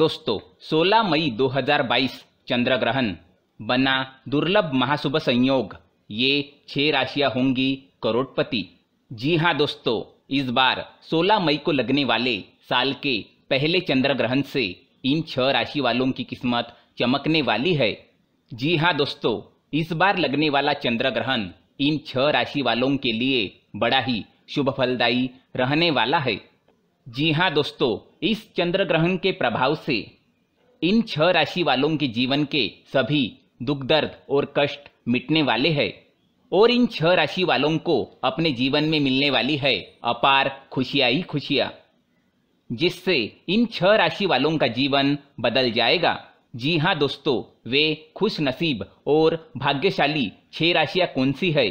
दोस्तों 16 मई 2022 चंद्र ग्रहण बना दुर्लभ महाशुभ संयोग ये छह राशियां होंगी करोड़पति जी हाँ दोस्तों इस बार 16 मई को लगने वाले साल के पहले चंद्र ग्रहण से इन छह राशि वालों की किस्मत चमकने वाली है जी हाँ दोस्तों इस बार लगने वाला चंद्र ग्रहण इन छह राशि वालों के लिए बड़ा ही शुभ फलदायी रहने वाला है जी हाँ दोस्तों इस चंद्र ग्रहण के प्रभाव से इन छह राशि वालों के जीवन के सभी दुख दर्द और कष्ट मिटने वाले हैं और इन छह राशि वालों को अपने जीवन में मिलने वाली है अपार खुशियाँ ही खुशियाँ जिससे इन छह राशि वालों का जीवन बदल जाएगा जी हाँ दोस्तों वे खुश नसीब और भाग्यशाली छह राशियाँ कौन सी है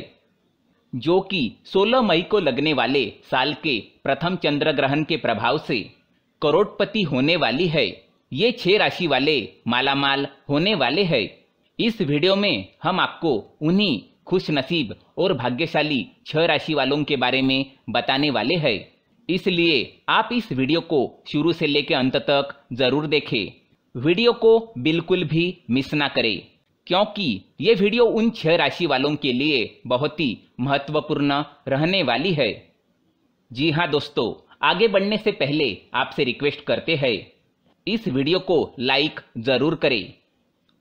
जो कि 16 मई को लगने वाले साल के प्रथम चंद्र ग्रहण के प्रभाव से करोड़पति होने वाली है ये छह राशि वाले मालामाल होने वाले है इस वीडियो में हम आपको उन्हीं खुशनसीब और भाग्यशाली छह राशि वालों के बारे में बताने वाले हैं इसलिए आप इस वीडियो को शुरू से लेकर अंत तक जरूर देखें वीडियो को बिल्कुल भी मिस ना करें क्योंकि ये वीडियो उन छह राशि वालों के लिए बहुत ही महत्वपूर्ण रहने वाली है जी हाँ दोस्तों आगे बढ़ने से पहले आपसे रिक्वेस्ट करते हैं इस वीडियो को लाइक जरूर करें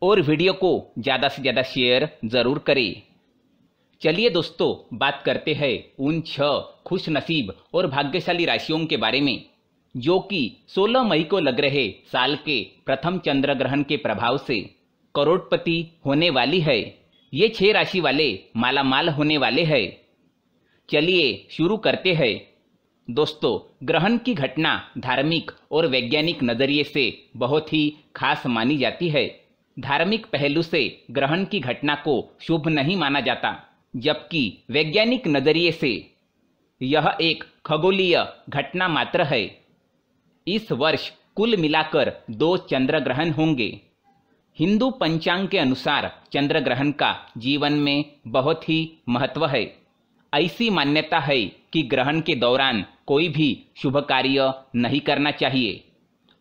और वीडियो को ज़्यादा से ज़्यादा शेयर जरूर करें चलिए दोस्तों बात करते हैं उन छह खुश नसीब और भाग्यशाली राशियों के बारे में जो कि 16 मई को लग रहे साल के प्रथम चंद्र ग्रहण के प्रभाव से करोड़पति होने वाली है ये छह राशि वाले माला माल होने वाले हैं चलिए शुरू करते हैं दोस्तों ग्रहण की घटना धार्मिक और वैज्ञानिक नजरिए से बहुत ही खास मानी जाती है धार्मिक पहलू से ग्रहण की घटना को शुभ नहीं माना जाता जबकि वैज्ञानिक नजरिए से यह एक खगोलीय घटना मात्र है इस वर्ष कुल मिलाकर दो चंद्र ग्रहण होंगे हिंदू पंचांग के अनुसार चंद्र ग्रहण का जीवन में बहुत ही महत्व है ऐसी मान्यता है कि ग्रहण के दौरान कोई भी शुभ कार्य नहीं करना चाहिए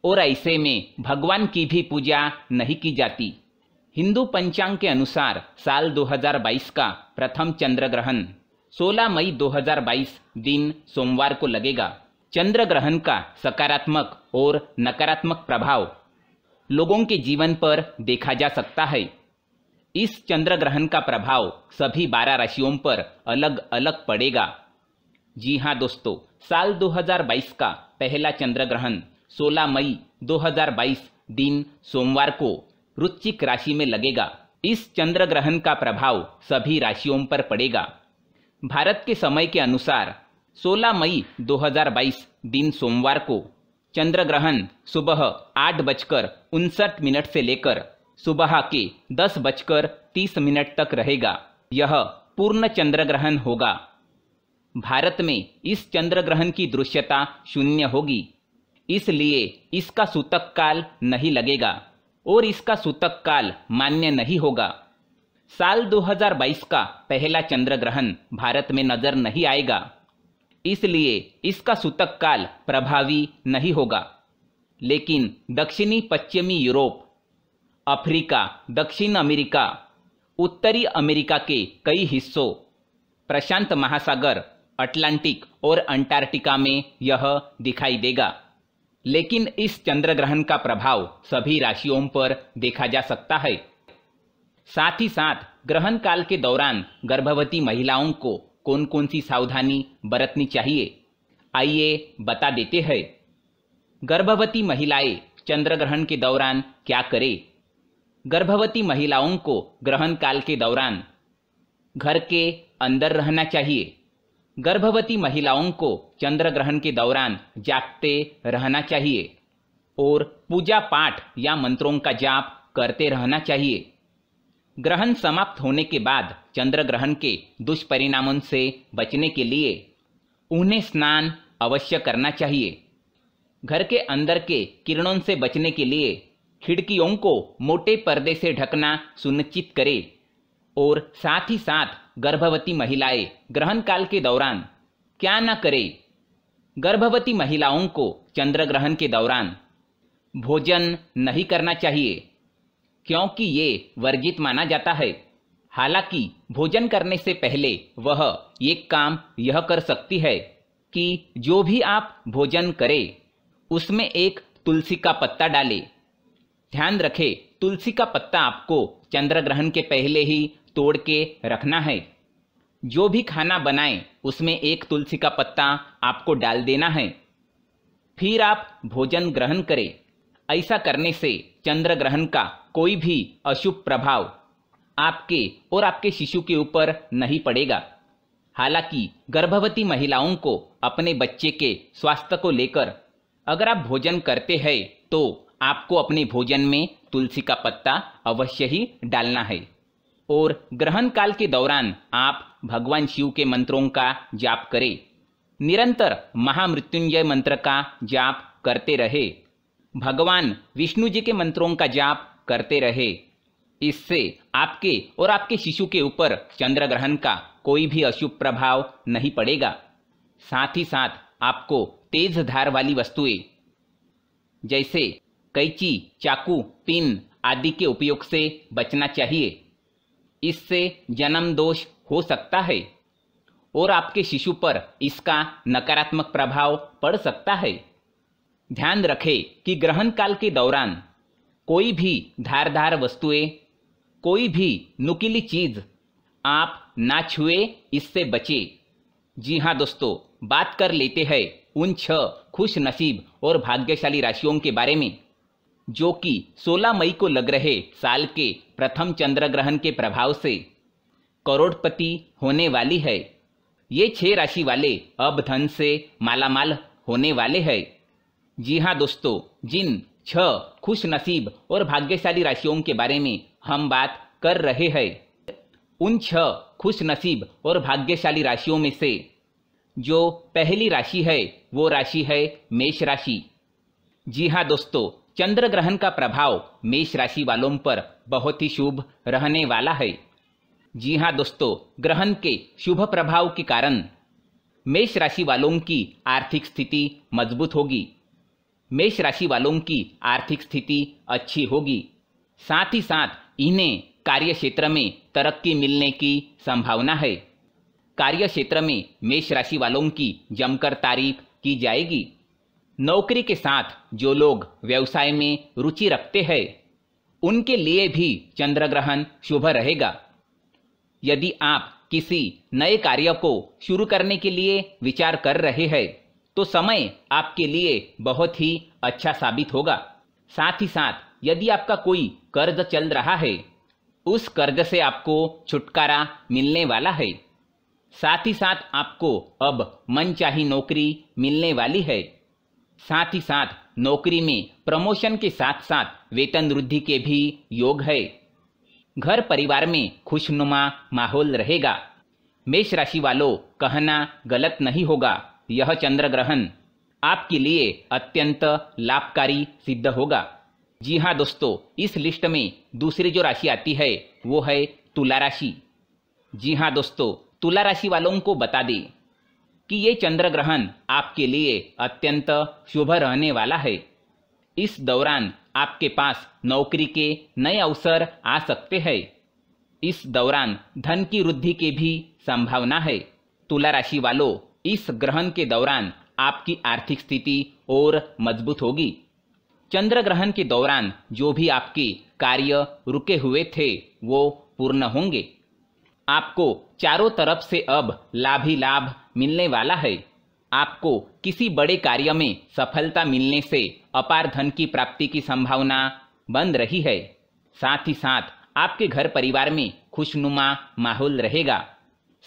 और ऐसे में भगवान की भी पूजा नहीं की जाती हिंदू पंचांग के अनुसार साल 2022 का प्रथम चंद्र ग्रहण 16 मई 2022 दिन सोमवार को लगेगा चंद्र ग्रहण का सकारात्मक और नकारात्मक प्रभाव लोगों के जीवन पर देखा जा सकता है इस चंद्र ग्रहण का प्रभाव सभी बारह राशियों पर अलग अलग पड़ेगा जी हाँ दोस्तों साल 2022 का पहला चंद्र ग्रहण 16 मई 2022 दिन सोमवार को रुचिक राशि में लगेगा इस चंद्र ग्रहण का प्रभाव सभी राशियों पर पड़ेगा भारत के समय के अनुसार 16 मई 2022 दिन सोमवार को चंद्र ग्रहण सुबह आठ बजकर उनसठ मिनट से लेकर सुबह के दस बजकर तीस मिनट तक रहेगा यह पूर्ण चंद्र ग्रहण होगा भारत में इस चंद्र ग्रहण की दृश्यता शून्य होगी इसलिए इसका सूतक काल नहीं लगेगा और इसका सूतक काल मान्य नहीं होगा साल 2022 का पहला चंद्र ग्रहण भारत में नजर नहीं आएगा इसलिए इसका सूतक काल प्रभावी नहीं होगा लेकिन दक्षिणी पश्चिमी यूरोप अफ्रीका दक्षिण अमेरिका उत्तरी अमेरिका के कई हिस्सों प्रशांत महासागर अटलांटिक और अंटार्कटिका में यह दिखाई देगा लेकिन इस चंद्र ग्रहण का प्रभाव सभी राशियों पर देखा जा सकता है साथ ही साथ ग्रहण काल के दौरान गर्भवती महिलाओं को कौन कौन सी सावधानी बरतनी चाहिए आइए बता देते हैं गर्भवती महिलाएं चंद्र ग्रहण के दौरान क्या करें गर्भवती महिलाओं को ग्रहण काल के दौरान घर के अंदर रहना चाहिए गर्भवती महिलाओं को चंद्र ग्रहण के दौरान जागते रहना चाहिए और पूजा पाठ या मंत्रों का जाप करते रहना चाहिए ग्रहण समाप्त होने के बाद चंद्र ग्रहण के दुष्परिणामों से बचने के लिए उन्हें स्नान अवश्य करना चाहिए घर के अंदर के किरणों से बचने के लिए खिड़कियों को मोटे पर्दे से ढकना सुनिश्चित करें और साथ ही साथ गर्भवती महिलाएं ग्रहण काल के दौरान क्या न करें गर्भवती महिलाओं को चंद्र ग्रहण के दौरान भोजन नहीं करना चाहिए क्योंकि ये वर्जित माना जाता है हालांकि भोजन करने से पहले वह एक काम यह कर सकती है कि जो भी आप भोजन करें उसमें एक तुलसी का पत्ता डालें ध्यान रखें तुलसी का पत्ता आपको चंद्र ग्रहण के पहले ही तोड़ के रखना है जो भी खाना बनाए उसमें एक तुलसी का पत्ता आपको डाल देना है फिर आप भोजन ग्रहण करें ऐसा करने से चंद्र ग्रहण का कोई भी अशुभ प्रभाव आपके और आपके शिशु के ऊपर नहीं पड़ेगा हालांकि गर्भवती महिलाओं को अपने बच्चे के स्वास्थ्य को लेकर अगर आप भोजन करते हैं तो आपको अपने भोजन में तुलसी का पत्ता अवश्य ही डालना है और ग्रहण काल के दौरान आप भगवान शिव के मंत्रों का जाप करें निरंतर महामृत्युंजय मंत्र का जाप करते रहे भगवान विष्णु जी के मंत्रों का जाप करते रहे इससे आपके और आपके शिशु के ऊपर चंद्र ग्रहण का कोई भी अशुभ प्रभाव नहीं पड़ेगा साथ ही साथ आपको तेज धार वाली वस्तुएं जैसे कैची चाकू पिन आदि के उपयोग से बचना चाहिए इससे जन्म दोष हो सकता है और आपके शिशु पर इसका नकारात्मक प्रभाव पड़ सकता है ध्यान रखें कि ग्रहण काल के दौरान कोई भी धारदार वस्तुएं कोई भी नुकीली चीज़ आप ना छुए इससे बचे जी हाँ दोस्तों बात कर लेते हैं उन छह खुश नसीब और भाग्यशाली राशियों के बारे में जो कि 16 मई को लग रहे साल के प्रथम चंद्र ग्रहण के प्रभाव से करोड़पति होने वाली है ये छह राशि वाले अब धन से मालामाल होने वाले हैं जी हाँ दोस्तों जिन छह खुश नसीब और भाग्यशाली राशियों के बारे में हम बात कर रहे हैं उन छह खुश नसीब और भाग्यशाली राशियों में से जो पहली राशि है वो राशि है मेष राशि जी हाँ दोस्तों चंद्र ग्रहण का प्रभाव मेष राशि वालों पर बहुत ही शुभ रहने वाला है जी हाँ दोस्तों ग्रहण के शुभ प्रभाव के कारण मेष राशि वालों की आर्थिक स्थिति मजबूत होगी मेष राशि वालों की आर्थिक स्थिति अच्छी होगी साथ ही साथ इन्हें कार्य क्षेत्र में तरक्की मिलने की संभावना है कार्य क्षेत्र में मेष राशि वालों की जमकर तारीफ की जाएगी नौकरी के साथ जो लोग व्यवसाय में रुचि रखते हैं उनके लिए भी चंद्र ग्रहण शुभ रहेगा यदि आप किसी नए कार्य को शुरू करने के लिए विचार कर रहे हैं तो समय आपके लिए बहुत ही अच्छा साबित होगा साथ ही साथ यदि आपका कोई कर्ज चल रहा है उस कर्ज से आपको छुटकारा मिलने वाला है साथ ही साथ आपको अब मनचाही नौकरी मिलने वाली है साथ ही साथ नौकरी में प्रमोशन के साथ साथ वेतन वृद्धि के भी योग है घर परिवार में खुशनुमा माहौल रहेगा मेष राशि वालों कहना गलत नहीं होगा यह चंद्र ग्रहण आपके लिए अत्यंत लाभकारी सिद्ध होगा जी हाँ दोस्तों इस लिस्ट में दूसरी जो राशि आती है वो है तुला राशि जी हाँ दोस्तों तुला राशि वालों को बता दें कि ये चंद्र ग्रहण आपके लिए अत्यंत शुभ रहने वाला है इस दौरान आपके पास नौकरी के नए अवसर आ सकते हैं इस दौरान धन की वृद्धि की भी संभावना है तुला राशि वालों इस ग्रहण के दौरान आपकी आर्थिक स्थिति और मजबूत होगी चंद्र ग्रहण के दौरान जो भी आपके कार्य रुके हुए थे वो पूर्ण होंगे आपको चारों तरफ से अब लाभ ही लाभ मिलने वाला है आपको किसी बड़े कार्य में सफलता मिलने से अपार धन की प्राप्ति की संभावना बन रही है साथ ही साथ आपके घर परिवार में खुशनुमा माहौल रहेगा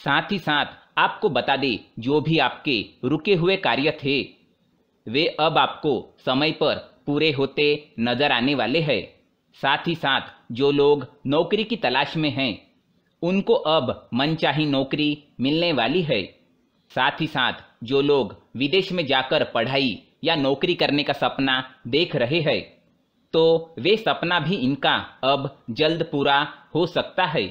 साथ ही साथ आपको बता दे जो भी आपके रुके हुए कार्य थे वे अब आपको समय पर पूरे होते नजर आने वाले हैं साथ ही साथ जो लोग नौकरी की तलाश में हैं उनको अब मनचाही नौकरी मिलने वाली है साथ ही साथ जो लोग विदेश में जाकर पढ़ाई या नौकरी करने का सपना देख रहे हैं तो वे सपना भी इनका अब जल्द पूरा हो सकता है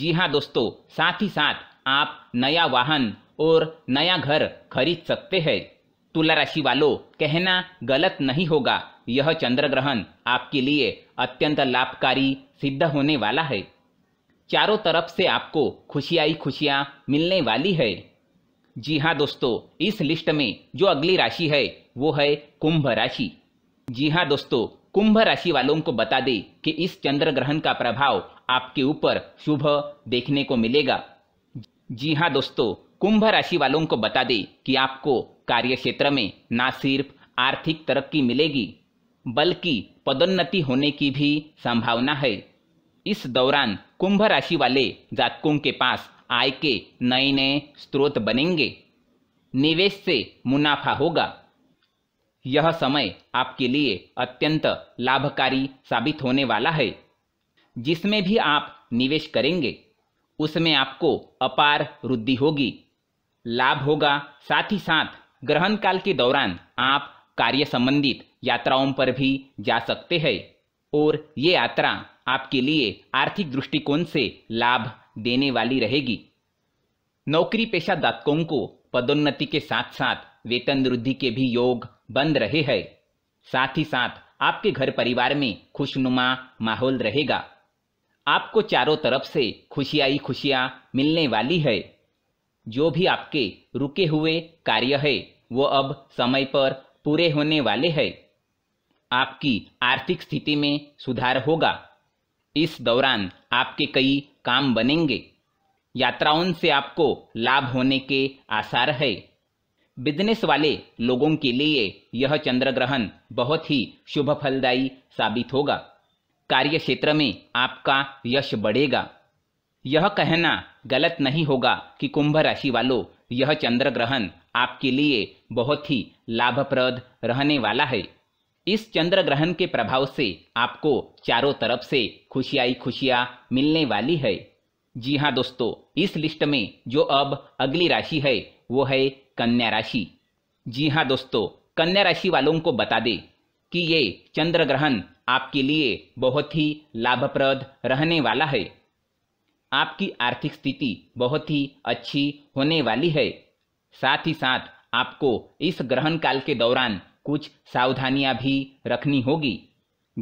जी हाँ दोस्तों साथ ही साथ आप नया वाहन और नया घर खरीद सकते हैं तुला राशि वालों कहना गलत नहीं होगा यह चंद्र ग्रहण आपके लिए अत्यंत लाभकारी सिद्ध होने वाला है चारों तरफ से आपको खुशियाई ही खुशियाँ मिलने वाली है जी हाँ दोस्तों इस लिस्ट में जो अगली राशि है वो है कुंभ राशि जी हाँ दोस्तों कुंभ राशि वालों को बता दें कि इस चंद्र ग्रहण का प्रभाव आपके ऊपर शुभ देखने को मिलेगा जी हाँ दोस्तों कुंभ राशि वालों को बता दें कि आपको कार्य क्षेत्र में ना सिर्फ आर्थिक तरक्की मिलेगी बल्कि पदोन्नति होने की भी संभावना है इस दौरान कुंभ राशि वाले जातकों के पास आय के नए नए स्रोत बनेंगे निवेश से मुनाफा होगा यह समय आपके लिए अत्यंत लाभकारी साबित होने वाला है जिसमें भी आप निवेश करेंगे उसमें आपको अपार वृद्धि होगी लाभ होगा साथ ही साथ ग्रहण काल के दौरान आप कार्य संबंधित यात्राओं पर भी जा सकते हैं और ये यात्रा आपके लिए आर्थिक दृष्टिकोण से लाभ देने वाली रहेगी नौकरी पेशा दातकों को पदोन्नति के साथ साथ वेतन वृद्धि के भी योग बन रहे हैं साथ ही साथ आपके घर परिवार में खुशनुमा माहौल रहेगा आपको चारों तरफ से खुशियाँ ही खुशियाँ मिलने वाली है जो भी आपके रुके हुए कार्य है वो अब समय पर पूरे होने वाले हैं आपकी आर्थिक स्थिति में सुधार होगा इस दौरान आपके कई काम बनेंगे यात्राओं से आपको लाभ होने के आसार है बिजनेस वाले लोगों के लिए यह चंद्र ग्रहण बहुत ही शुभ फलदायी साबित होगा कार्य क्षेत्र में आपका यश बढ़ेगा यह कहना गलत नहीं होगा कि कुंभ राशि वालों यह चंद्र ग्रहण आपके लिए बहुत ही लाभप्रद रहने वाला है इस चंद्र ग्रहण के प्रभाव से आपको चारों तरफ से खुशियाई खुशियाँ मिलने वाली है जी हाँ दोस्तों इस लिस्ट में जो अब अगली राशि है वो है कन्या राशि जी हाँ दोस्तों कन्या राशि वालों को बता दें कि ये चंद्र ग्रहण आपके लिए बहुत ही लाभप्रद रहने वाला है आपकी आर्थिक स्थिति बहुत ही अच्छी होने वाली है साथ ही साथ आपको इस ग्रहण काल के दौरान कुछ सावधानियां भी रखनी होगी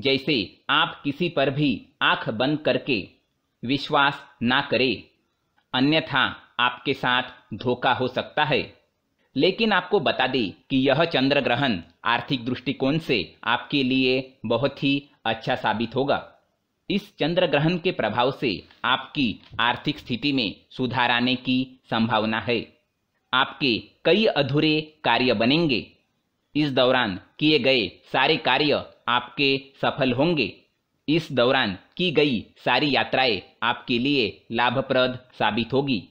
जैसे आप किसी पर भी आंख बंद करके विश्वास ना करें अन्यथा आपके साथ धोखा हो सकता है लेकिन आपको बता दें कि यह चंद्र ग्रहण आर्थिक दृष्टिकोण से आपके लिए बहुत ही अच्छा साबित होगा इस चंद्र ग्रहण के प्रभाव से आपकी आर्थिक स्थिति में सुधार आने की संभावना है आपके कई अधूरे कार्य बनेंगे इस दौरान किए गए सारे कार्य आपके सफल होंगे इस दौरान की गई सारी यात्राएं आपके लिए लाभप्रद साबित होगी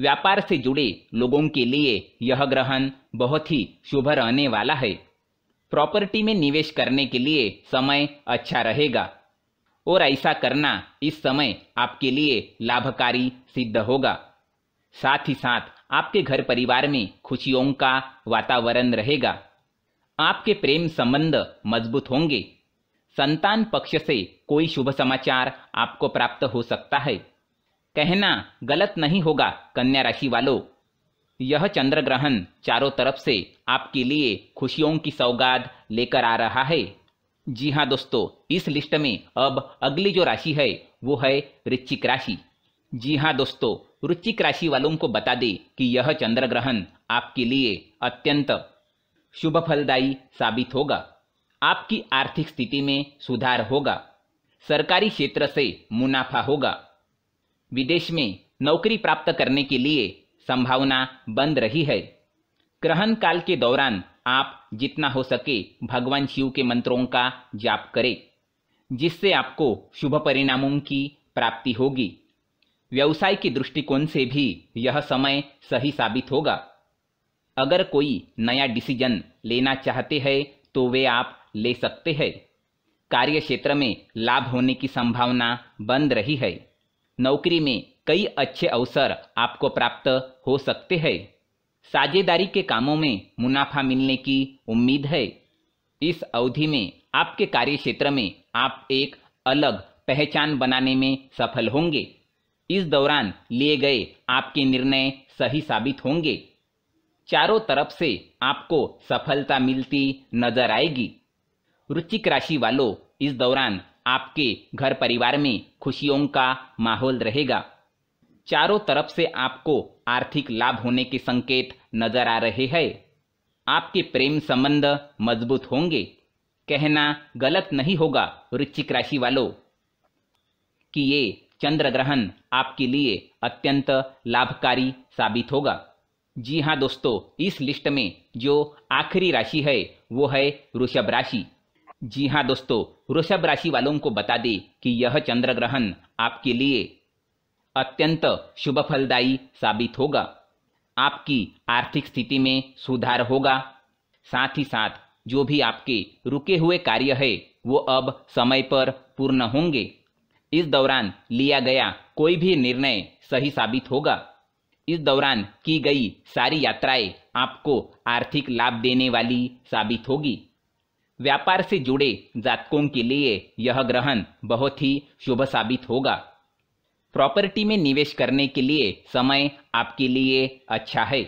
व्यापार से जुड़े लोगों के लिए यह ग्रहण बहुत ही शुभ रहने वाला है प्रॉपर्टी में निवेश करने के लिए समय अच्छा रहेगा और ऐसा करना इस समय आपके लिए लाभकारी सिद्ध होगा साथ ही साथ आपके घर परिवार में खुशियों का वातावरण रहेगा आपके प्रेम संबंध मजबूत होंगे संतान पक्ष से कोई शुभ समाचार आपको प्राप्त हो सकता है कहना गलत नहीं होगा कन्या राशि वालों यह चंद्र ग्रहण चारों तरफ से आपके लिए खुशियों की सौगात लेकर आ रहा है जी हाँ दोस्तों इस लिस्ट में अब अगली जो राशि है वो है वृश्चिक राशि जी हाँ दोस्तों वृश्चिक राशि वालों को बता दें कि यह चंद्र ग्रहण आपके लिए अत्यंत शुभ फलदायी साबित होगा आपकी आर्थिक स्थिति में सुधार होगा सरकारी क्षेत्र से मुनाफा होगा विदेश में नौकरी प्राप्त करने के लिए संभावना बंद रही है ग्रहण काल के दौरान आप जितना हो सके भगवान शिव के मंत्रों का जाप करें जिससे आपको शुभ परिणामों की प्राप्ति होगी व्यवसाय के दृष्टिकोण से भी यह समय सही साबित होगा अगर कोई नया डिसीजन लेना चाहते हैं तो वे आप ले सकते हैं कार्य क्षेत्र में लाभ होने की संभावना बंद रही है नौकरी में कई अच्छे अवसर आपको प्राप्त हो सकते हैं साझेदारी के कामों में मुनाफा मिलने की उम्मीद है इस अवधि में आपके कार्य क्षेत्र में आप एक अलग पहचान बनाने में सफल होंगे इस दौरान लिए गए आपके निर्णय सही साबित होंगे चारों तरफ से आपको सफलता मिलती नजर आएगी रुचिक राशि वालों इस दौरान आपके घर परिवार में खुशियों का माहौल रहेगा चारों तरफ से आपको आर्थिक लाभ होने के संकेत नजर आ रहे हैं आपके प्रेम संबंध मजबूत होंगे कहना गलत नहीं होगा वृश्चिक राशि वालों कि ये चंद्र ग्रहण आपके लिए अत्यंत लाभकारी साबित होगा जी हाँ दोस्तों इस लिस्ट में जो आखिरी राशि है वो है वृषभ राशि जी हाँ दोस्तों वृषभ राशि वालों को बता दें कि यह चंद्र ग्रहण आपके लिए अत्यंत शुभ फलदायी साबित होगा आपकी आर्थिक स्थिति में सुधार होगा साथ ही साथ जो भी आपके रुके हुए कार्य है वो अब समय पर पूर्ण होंगे इस दौरान लिया गया कोई भी निर्णय सही साबित होगा इस दौरान की गई सारी यात्राएं आपको आर्थिक लाभ देने वाली साबित होगी व्यापार से जुड़े जातकों के लिए यह ग्रहण बहुत ही शुभ साबित होगा प्रॉपर्टी में निवेश करने के लिए समय आपके लिए अच्छा है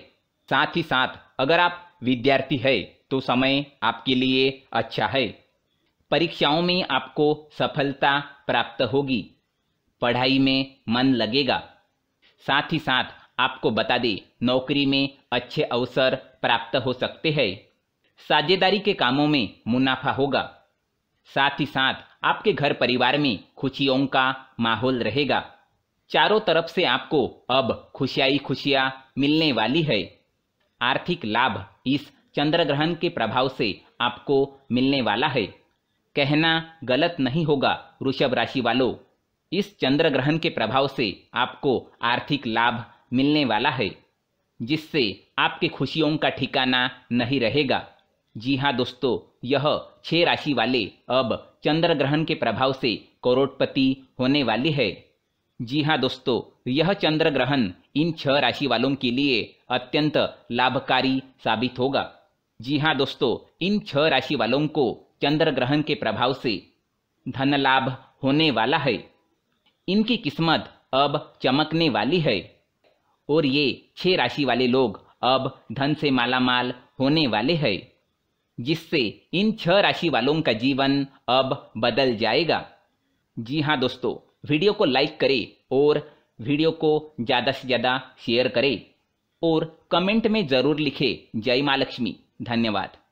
साथ ही साथ अगर आप विद्यार्थी है तो समय आपके लिए अच्छा है परीक्षाओं में आपको सफलता प्राप्त होगी पढ़ाई में मन लगेगा साथ ही साथ आपको बता दें नौकरी में अच्छे अवसर प्राप्त हो सकते हैं साझेदारी के कामों में मुनाफा होगा साथ ही साथ आपके घर परिवार में खुशियों का माहौल रहेगा चारों तरफ से आपको अब खुशियाई खुशियां मिलने वाली है आर्थिक लाभ इस चंद्र ग्रहण के प्रभाव से आपको मिलने वाला है कहना गलत नहीं होगा ऋषभ राशि वालों इस चंद्र ग्रहण के प्रभाव से आपको आर्थिक लाभ मिलने वाला है जिससे आपके खुशियों का ठिकाना नहीं रहेगा जी हाँ दोस्तों यह छह राशि वाले अब चंद्र ग्रहण के प्रभाव से करोड़पति होने वाली है जी हाँ दोस्तों यह चंद्र ग्रहण इन छह राशि वालों के लिए अत्यंत लाभकारी साबित होगा जी हाँ दोस्तों इन छह राशि वालों को चंद्र ग्रहण के प्रभाव से धन लाभ होने वाला है इनकी किस्मत अब चमकने वाली है और ये छह राशि वाले लोग अब धन से मालामाल होने वाले हैं जिससे इन छह राशि वालों का जीवन अब बदल जाएगा जी हाँ दोस्तों वीडियो को लाइक करें और वीडियो को ज़्यादा से ज़्यादा शेयर करें और कमेंट में ज़रूर लिखें जय महालक्ष्मी धन्यवाद